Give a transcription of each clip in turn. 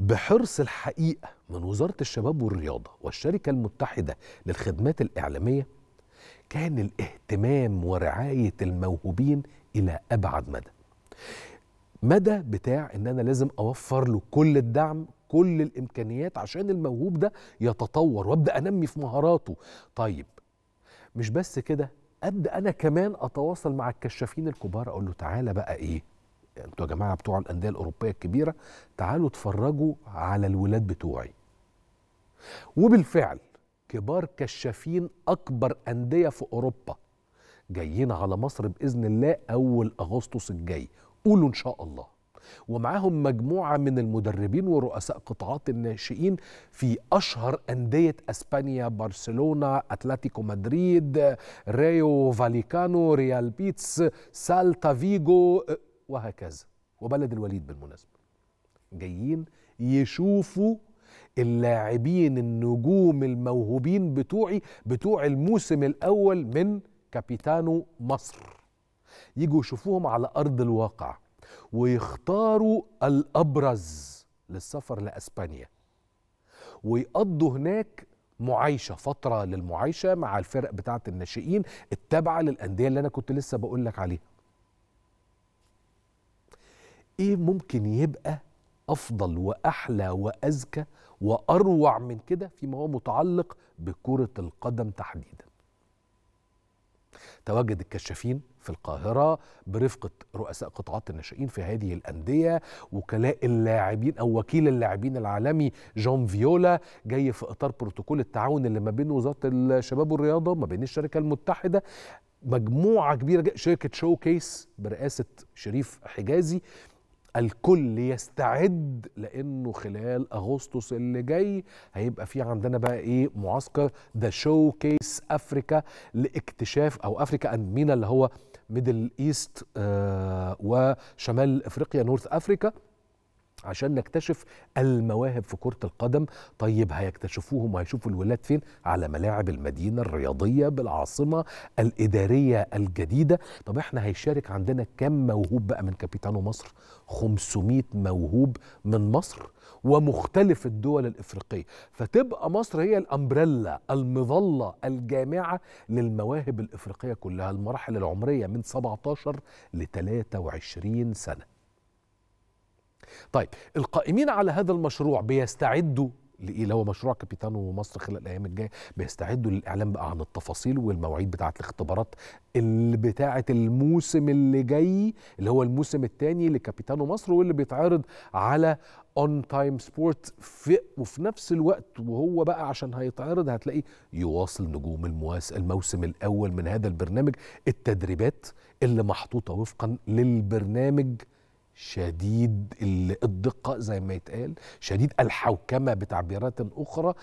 بحرص الحقيقة من وزارة الشباب والرياضة والشركة المتحدة للخدمات الإعلامية كان الاهتمام ورعاية الموهوبين إلى أبعد مدى مدى بتاع ان انا لازم اوفر له كل الدعم كل الامكانيات عشان الموهوب ده يتطور وابدا انمي في مهاراته طيب مش بس كده ابدا انا كمان اتواصل مع الكشافين الكبار اقول له تعالى بقى ايه انتوا يا جماعه بتوع الانديه الاوروبيه الكبيره تعالوا اتفرجوا على الولاد بتوعي وبالفعل كبار كشافين اكبر انديه في اوروبا جايين على مصر باذن الله اول اغسطس الجاي قولوا ان شاء الله ومعاهم مجموعه من المدربين ورؤساء قطاعات الناشئين في اشهر انديه اسبانيا برشلونه اتلتيكو مدريد ريو فاليكانو ريال بيتس سالتا فيجو وهكذا وبلد الوليد بالمناسبة جايين يشوفوا اللاعبين النجوم الموهوبين بتوعي بتوع الموسم الأول من كابيتانو مصر يجوا يشوفوهم على أرض الواقع ويختاروا الأبرز للسفر لأسبانيا ويقضوا هناك معايشه فتره للمعايشه مع الفرق بتاعه الناشئين التابعه للانديه اللي انا كنت لسه بقول لك عليها ايه ممكن يبقى افضل واحلى وازكى واروع من كده فيما هو متعلق بكره القدم تحديدا تواجد الكشافين في القاهرة برفقة رؤساء قطاعات الناشئين في هذه الأندية وكلاء اللاعبين أو وكيل اللاعبين العالمي جون فيولا جاي في إطار بروتوكول التعاون اللي ما بين وزارة الشباب والرياضة وما بين الشركة المتحدة مجموعة كبيرة شركة شوكيس برئاسة شريف حجازي الكل يستعد لانه خلال اغسطس اللي جاي هيبقى في عندنا بقى ايه معسكر ذا شو كيس افريكا لاكتشاف او افريكا اند مينا اللي هو ميدل ايست آه وشمال افريقيا نورث افريكا عشان نكتشف المواهب في كرة القدم طيب هيكتشفوهم وهيشوفوا الولاد فين على ملاعب المدينة الرياضية بالعاصمة الإدارية الجديدة طب احنا هيشارك عندنا كم موهوب بقى من كابيتانو مصر 500 موهوب من مصر ومختلف الدول الإفريقية فتبقى مصر هي الأمبريلا المظلة الجامعة للمواهب الإفريقية كلها المراحل العمرية من 17 ل 23 سنة طيب القائمين على هذا المشروع بيستعدوا لإيه اللي هو مشروع كابيتانو مصر خلال الأيام الجاية بيستعدوا للإعلام بقى عن التفاصيل والمواعيد بتاعة الاختبارات اللي بتاعة الموسم اللي جاي اللي هو الموسم الثاني لكابيتانو مصر واللي بيتعرض على اون تايم سبورت في وفي نفس الوقت وهو بقى عشان هيتعرض هتلاقي يواصل نجوم المواس الموسم الاول من هذا البرنامج التدريبات اللي محطوطه وفقا للبرنامج شديد الدقة زي ما يتقال شديد الحوكمة بتعبيرات أخرى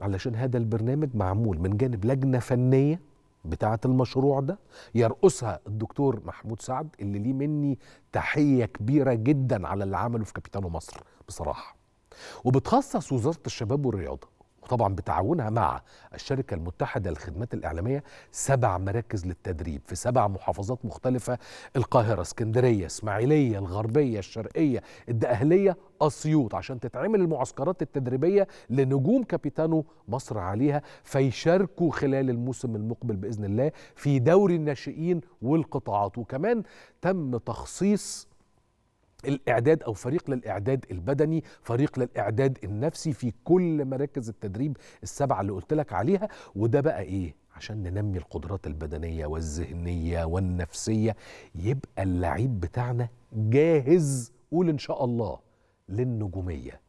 علشان هذا البرنامج معمول من جانب لجنة فنية بتاعة المشروع ده يرأسها الدكتور محمود سعد اللي ليه مني تحية كبيرة جدا على اللي عمله في كابيتانو مصر بصراحة وبتخصص وزارة الشباب والرياضة طبعا بتعاونها مع الشركة المتحدة للخدمات الإعلامية سبع مراكز للتدريب في سبع محافظات مختلفة القاهرة اسكندرية اسماعيلية الغربية الشرقية الدقهلية أسيوط عشان تتعمل المعسكرات التدريبية لنجوم كابيتانو مصر عليها فيشاركوا خلال الموسم المقبل بإذن الله في دوري الناشئين والقطاعات وكمان تم تخصيص الاعداد او فريق للاعداد البدني فريق للاعداد النفسي في كل مراكز التدريب السبعه اللي قلت لك عليها وده بقى ايه عشان ننمي القدرات البدنيه والذهنيه والنفسيه يبقى اللعيب بتاعنا جاهز قول ان شاء الله للنجوميه